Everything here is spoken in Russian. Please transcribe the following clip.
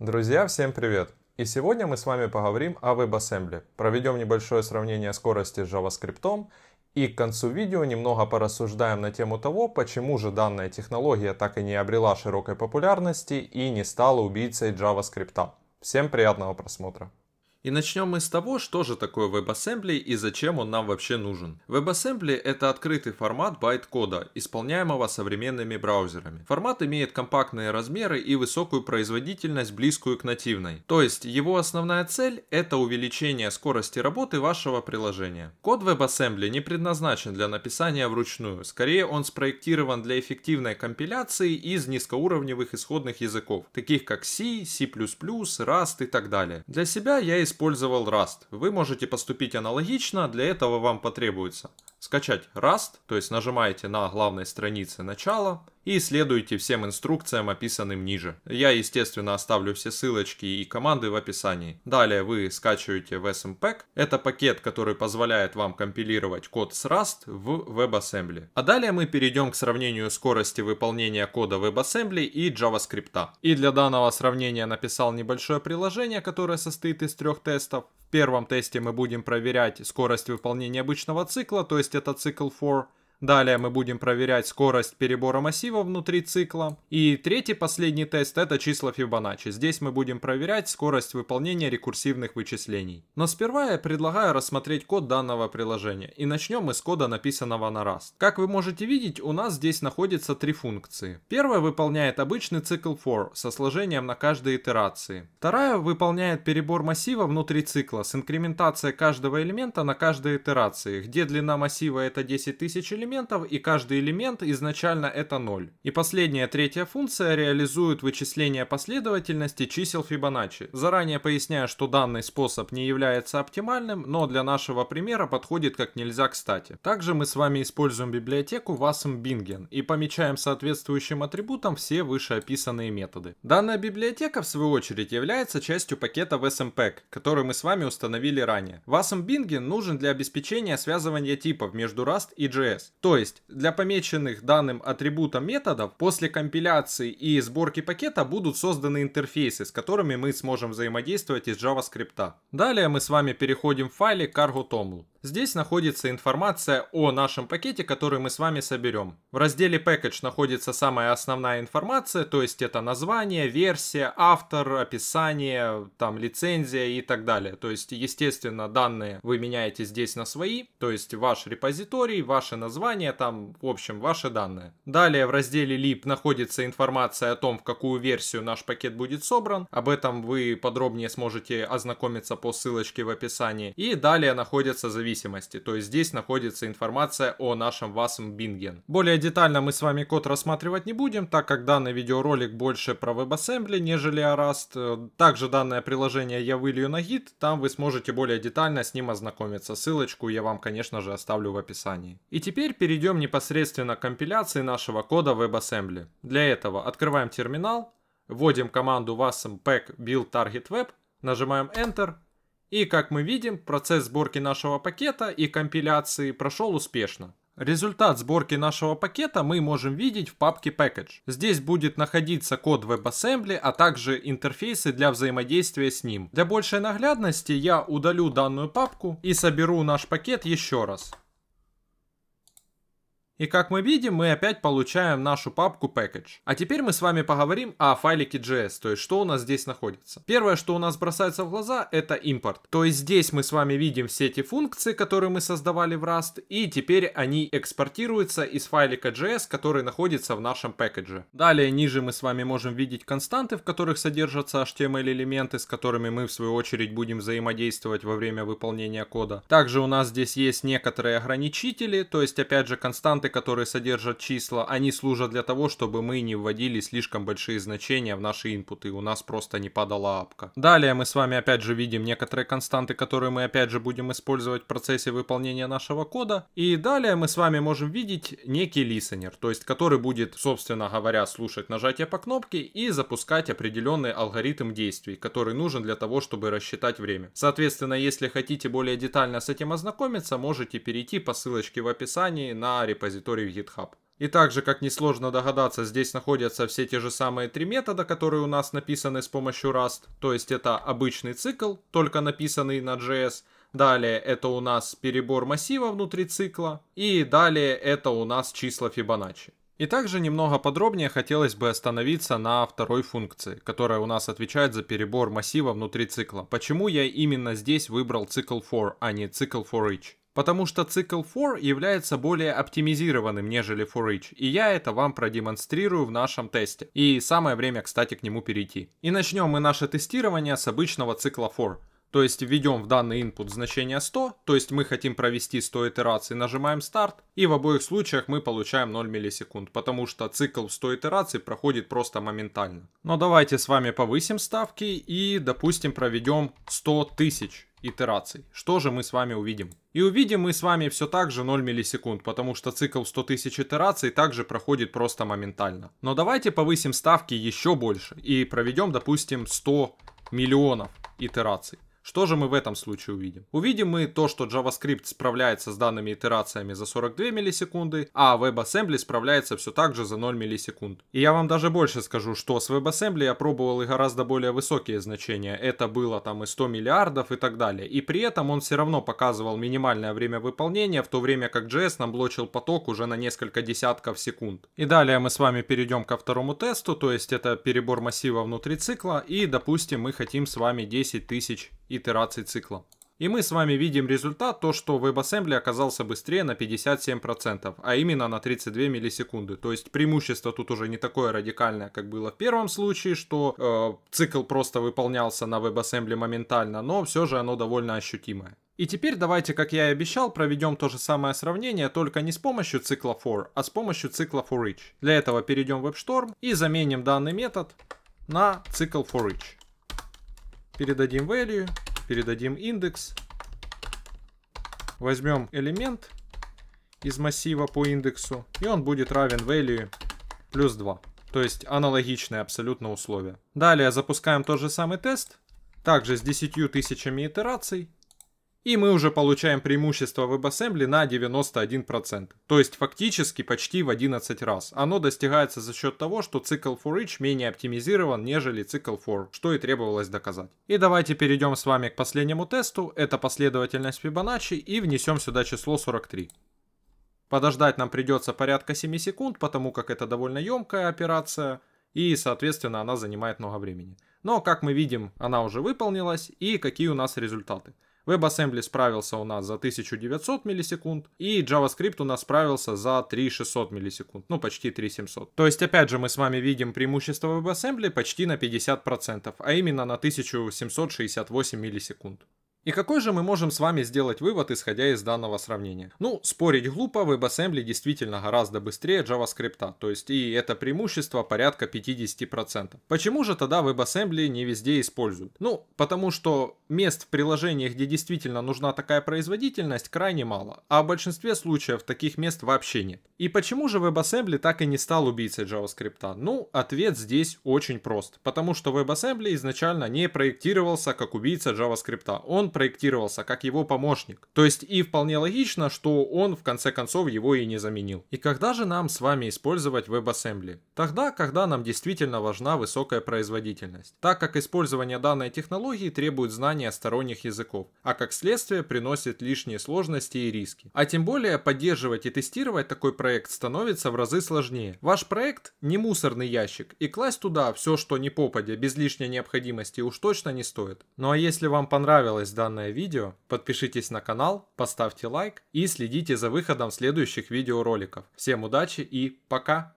Друзья, всем привет! И сегодня мы с вами поговорим о WebAssembly, проведем небольшое сравнение скорости с JavaScript и к концу видео немного порассуждаем на тему того, почему же данная технология так и не обрела широкой популярности и не стала убийцей JavaScript. Всем приятного просмотра! И начнем мы с того, что же такое WebAssembly и зачем он нам вообще нужен. WebAssembly это открытый формат байт-кода, исполняемого современными браузерами. Формат имеет компактные размеры и высокую производительность, близкую к нативной. То есть его основная цель это увеличение скорости работы вашего приложения. Код WebAssembly не предназначен для написания вручную, скорее он спроектирован для эффективной компиляции из низкоуровневых исходных языков, таких как C, C++, Rust и так далее. Для себя я использовал Rust. Вы можете поступить аналогично, для этого вам потребуется скачать Rust, то есть нажимаете на главной странице начала и следуйте всем инструкциям, описанным ниже. Я, естественно, оставлю все ссылочки и команды в описании. Далее вы скачиваете WSMPack. Это пакет, который позволяет вам компилировать код с Rust в WebAssembly. А далее мы перейдем к сравнению скорости выполнения кода WebAssembly и JavaScript. И для данного сравнения написал небольшое приложение, которое состоит из трех тестов. В первом тесте мы будем проверять скорость выполнения обычного цикла, то есть это цикл for. Далее мы будем проверять скорость перебора массива внутри цикла. И третий, последний тест, это числа Фибоначчи. Здесь мы будем проверять скорость выполнения рекурсивных вычислений. Но сперва я предлагаю рассмотреть код данного приложения. И начнем мы с кода, написанного на Rust. Как вы можете видеть, у нас здесь находится три функции. Первая выполняет обычный цикл for со сложением на каждой итерации. Вторая выполняет перебор массива внутри цикла с инкрементацией каждого элемента на каждой итерации, где длина массива это 10 тысяч элементов, элементов, и каждый элемент изначально это 0. И последняя третья функция реализует вычисление последовательности чисел Фибоначчи. Заранее поясняю, что данный способ не является оптимальным, но для нашего примера подходит как нельзя кстати. Также мы с вами используем библиотеку wasm-bingen и помечаем соответствующим атрибутом все вышеописанные методы. Данная библиотека, в свою очередь, является частью пакета wasmpack, который мы с вами установили ранее. wasm-bingen нужен для обеспечения связывания типов между Rust и JS. То есть для помеченных данным атрибутом методов после компиляции и сборки пакета будут созданы интерфейсы, с которыми мы сможем взаимодействовать из JavaScript. Далее мы с вами переходим в файле cargo.toml. Здесь находится информация о нашем пакете, который мы с вами соберем. В разделе Package находится самая основная информация, то есть это название, версия, автор, описание, там лицензия и так далее. То есть, естественно, данные вы меняете здесь на свои, то есть ваш репозиторий, ваше название, там, в общем, ваши данные. Далее в разделе Lib находится информация о том, в какую версию наш пакет будет собран. Об этом вы подробнее сможете ознакомиться по ссылочке в описании. И далее находятся зависимости зависимости, то есть здесь находится информация о нашем Васм Бинген. Более детально мы с вами код рассматривать не будем, так как данный видеоролик больше про WebAssembly, нежели о Rust. Также данное приложение я вылью на гид, там вы сможете более детально с ним ознакомиться. Ссылочку я вам, конечно же, оставлю в описании. И теперь перейдем непосредственно к компиляции нашего кода WebAssembly. Для этого открываем терминал, вводим команду wasm pack build target web, нажимаем Enter, и как мы видим, процесс сборки нашего пакета и компиляции прошел успешно. Результат сборки нашего пакета мы можем видеть в папке Package. Здесь будет находиться код WebAssembly, а также интерфейсы для взаимодействия с ним. Для большей наглядности я удалю данную папку и соберу наш пакет еще раз. И как мы видим, мы опять получаем нашу папку package. А теперь мы с вами поговорим о файлике JS, то есть что у нас здесь находится. Первое, что у нас бросается в глаза, это импорт. То есть здесь мы с вами видим все эти функции, которые мы создавали в Rust, и теперь они экспортируются из файлика JS, который находится в нашем пэкэдже. Далее ниже мы с вами можем видеть константы, в которых содержатся HTML-элементы, с которыми мы в свою очередь будем взаимодействовать во время выполнения кода. Также у нас здесь есть некоторые ограничители, то есть опять же константы, которые содержат числа, они служат для того, чтобы мы не вводили слишком большие значения в наши инпуты, у нас просто не падала апка. Далее мы с вами опять же видим некоторые константы, которые мы опять же будем использовать в процессе выполнения нашего кода. И далее мы с вами можем видеть некий listener, то есть который будет, собственно говоря, слушать нажатие по кнопке и запускать определенный алгоритм действий, который нужен для того, чтобы рассчитать время. Соответственно, если хотите более детально с этим ознакомиться, можете перейти по ссылочке в описании на репозиторий репозиторию GitHub. И также, как несложно догадаться, здесь находятся все те же самые три метода, которые у нас написаны с помощью Rust. То есть это обычный цикл, только написанный на JS. Далее это у нас перебор массива внутри цикла. И далее это у нас числа Fibonacci. И также немного подробнее хотелось бы остановиться на второй функции, которая у нас отвечает за перебор массива внутри цикла. Почему я именно здесь выбрал цикл for, а не цикл for each? потому что цикл for является более оптимизированным, нежели for each, и я это вам продемонстрирую в нашем тесте. И самое время, кстати, к нему перейти. И начнем мы наше тестирование с обычного цикла for. То есть введем в данный input значение 100, то есть мы хотим провести 100 итераций, нажимаем старт, и в обоих случаях мы получаем 0 миллисекунд, потому что цикл 100 итераций проходит просто моментально. Но давайте с вами повысим ставки и, допустим, проведем 100 тысяч итераций. Что же мы с вами увидим? И увидим мы с вами все так же 0 миллисекунд, потому что цикл 100 тысяч итераций также проходит просто моментально. Но давайте повысим ставки еще больше и проведем, допустим, 100 миллионов итераций. Что же мы в этом случае увидим? Увидим мы то, что JavaScript справляется с данными итерациями за 42 миллисекунды, а WebAssembly справляется все так же за 0 миллисекунд. И я вам даже больше скажу, что с WebAssembly я пробовал и гораздо более высокие значения. Это было там и 100 миллиардов и так далее. И при этом он все равно показывал минимальное время выполнения, в то время как JS нам блочил поток уже на несколько десятков секунд. И далее мы с вами перейдем ко второму тесту, то есть это перебор массива внутри цикла, и допустим мы хотим с вами 10 тысяч итераций цикла. И мы с вами видим результат, то что WebAssembly оказался быстрее на 57%, а именно на 32 миллисекунды. То есть преимущество тут уже не такое радикальное, как было в первом случае, что э, цикл просто выполнялся на WebAssembly моментально, но все же оно довольно ощутимое. И теперь давайте, как я и обещал, проведем то же самое сравнение, только не с помощью цикла for, а с помощью цикла for each. Для этого перейдем в WebStorm и заменим данный метод на цикл for each передадим value, передадим индекс, возьмем элемент из массива по индексу, и он будет равен value плюс 2. То есть аналогичные абсолютно условия. Далее запускаем тот же самый тест, также с 10 тысячами итераций. И мы уже получаем преимущество WebAssembly на 91%. То есть фактически почти в 11 раз. Оно достигается за счет того, что цикл for each менее оптимизирован, нежели цикл for, что и требовалось доказать. И давайте перейдем с вами к последнему тесту. Это последовательность Fibonacci и внесем сюда число 43. Подождать нам придется порядка 7 секунд, потому как это довольно емкая операция, и, соответственно, она занимает много времени. Но, как мы видим, она уже выполнилась, и какие у нас результаты. WebAssembly справился у нас за 1900 миллисекунд, и JavaScript у нас справился за 3600 миллисекунд, ну почти 3700. То есть, опять же, мы с вами видим преимущество WebAssembly почти на 50%, а именно на 1768 миллисекунд. И какой же мы можем с вами сделать вывод, исходя из данного сравнения? Ну, спорить глупо, WebAssembly действительно гораздо быстрее JavaScript, то есть и это преимущество порядка 50%. Почему же тогда WebAssembly не везде используют? Ну, потому что мест в приложениях, где действительно нужна такая производительность, крайне мало, а в большинстве случаев таких мест вообще нет. И почему же WebAssembly так и не стал убийцей JavaScript? Ну, ответ здесь очень прост, потому что WebAssembly изначально не проектировался как убийца JavaScript, он проектировался как его помощник. То есть и вполне логично, что он в конце концов его и не заменил. И когда же нам с вами использовать WebAssembly? Тогда, когда нам действительно важна высокая производительность, так как использование данной технологии требует знания сторонних языков, а как следствие приносит лишние сложности и риски. А тем более поддерживать и тестировать такой проект становится в разы сложнее. Ваш проект не мусорный ящик, и класть туда все, что не попадя, без лишней необходимости уж точно не стоит. Ну а если вам понравилось данное видео, подпишитесь на канал, поставьте лайк и следите за выходом следующих видеороликов. Всем удачи и пока!